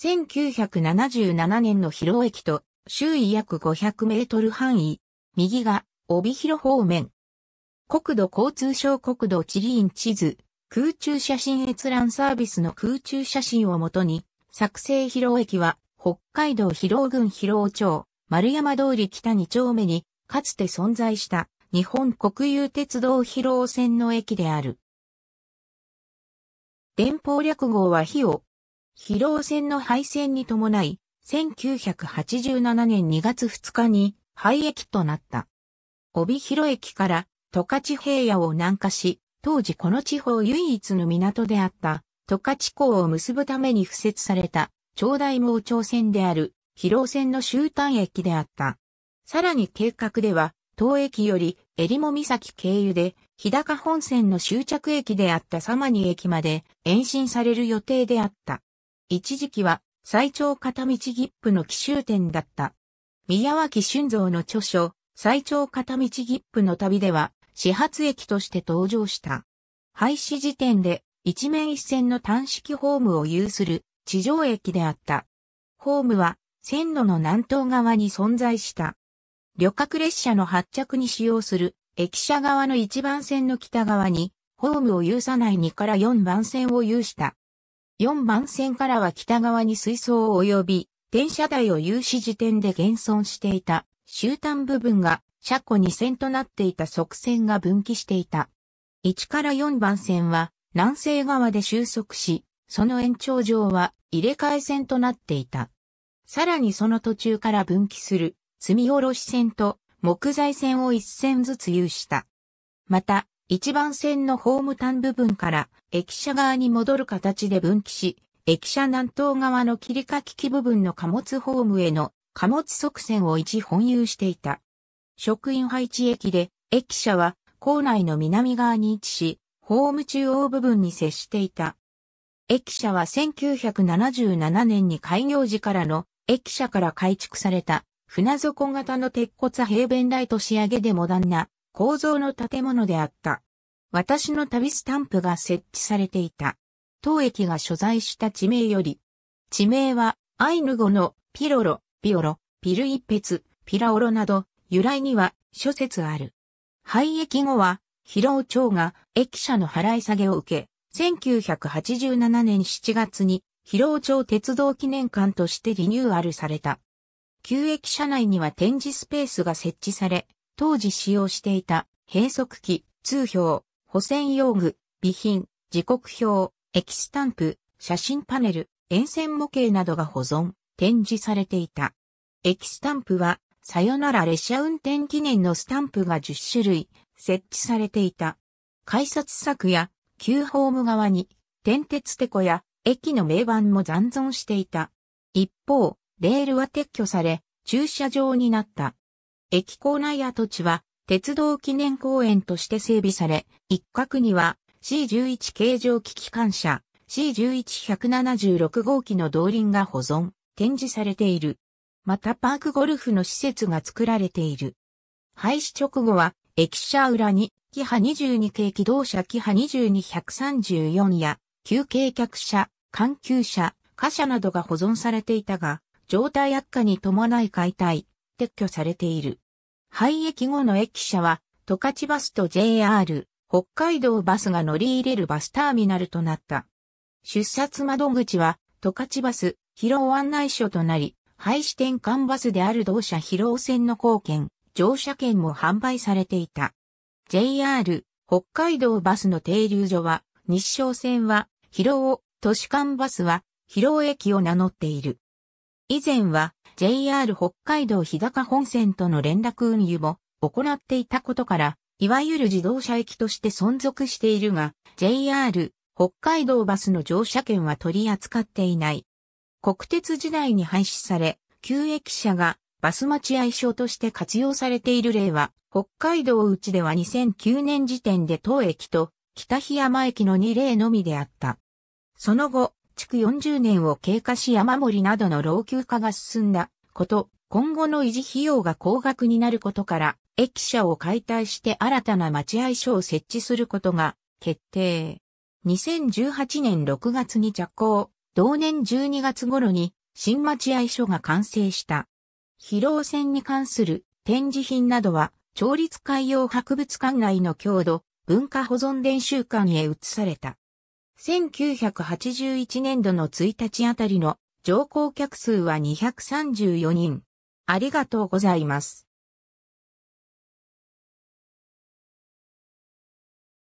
1977年の広尾駅と周囲約500メートル範囲、右が帯広方面。国土交通省国土地理院地図、空中写真閲覧サービスの空中写真をもとに、作成広尾駅は北海道広尾郡広尾町、丸山通り北2丁目に、かつて存在した日本国有鉄道広尾線の駅である。電報略号は費を疲労戦の敗戦に伴い、1987年2月2日に廃駅となった。帯広駅から十勝平野を南下し、当時この地方唯一の港であった十勝港を結ぶために付設された長大盲町線である広労線の終端駅であった。さらに計画では、当駅より襟裳岬経由で日高本線の終着駅であった様に駅まで延伸される予定であった。一時期は最長片道切符の奇襲点だった。宮脇俊造の著書、最長片道切符の旅では、始発駅として登場した。廃止時点で、一面一線の単式ホームを有する地上駅であった。ホームは、線路の南東側に存在した。旅客列車の発着に使用する、駅舎側の一番線の北側に、ホームを有さない2から4番線を有した。4番線からは北側に水槽を及び、電車台を有し時点で現存していた、終端部分が、車庫2線となっていた側線が分岐していた。1から4番線は、南西側で収束し、その延長上は入れ替え線となっていた。さらにその途中から分岐する積み下ろし線と木材線を一線ずつ有した。また、一番線のホーム端部分から駅舎側に戻る形で分岐し、駅舎南東側の切り欠き機部分の貨物ホームへの貨物側線を一本有していた。職員配置駅で、駅舎は構内の南側に位置し、ホーム中央部分に接していた。駅舎は1977年に開業時からの駅舎から改築された船底型の鉄骨平弁イト仕上げでモダンな構造の建物であった。私の旅スタンプが設置されていた。当駅が所在した地名より、地名はアイヌ語のピロロ、ピオロ、ピルイペツ、ピラオロなど由来には諸説ある。廃駅後は広尾町が駅舎の払い下げを受け、1987年7月に広尾町鉄道記念館としてリニューアルされた。旧駅舎内には展示スペースが設置され、当時使用していた、閉塞機、通標、保線用具、備品、時刻表、キスタンプ、写真パネル、沿線模型などが保存、展示されていた。キスタンプは、さよなら列車運転記念のスタンプが10種類、設置されていた。改札柵や、旧ホーム側に、点鉄テコや、駅の名板も残存していた。一方、レールは撤去され、駐車場になった。駅構内跡地は鉄道記念公園として整備され、一角には C11 形状機機関車 C11176 号機の動輪が保存、展示されている。またパークゴルフの施設が作られている。廃止直後は駅舎裏にキハ22系機動車キハ22134や休憩客車、環球車、貨車などが保存されていたが、状態悪化に伴い解体、撤去されている。廃駅後の駅舎は、十勝バスと JR、北海道バスが乗り入れるバスターミナルとなった。出札窓口は、十勝バス、広尾案内所となり、廃止転換バスである同社広尾線の貢献、乗車券も販売されていた。JR、北海道バスの停留所は、日照線は、広尾、都市間バスは、広尾駅を名乗っている。以前は、JR 北海道日高本線との連絡運輸も行っていたことから、いわゆる自動車駅として存続しているが、JR 北海道バスの乗車券は取り扱っていない。国鉄時代に廃止され、旧駅舎がバス待合所として活用されている例は、北海道内では2009年時点で当駅と北日山駅の2例のみであった。その後、築40年を経過し山盛りなどの老朽化が進んだこと、今後の維持費用が高額になることから、駅舎を解体して新たな待合所を設置することが決定。2018年6月に着工、同年12月頃に新待合所が完成した。疲労船に関する展示品などは、調律海洋博物館内の郷土、文化保存伝習館へ移された。1981年度の1日あたりの乗降客数は234人。ありがとうございます。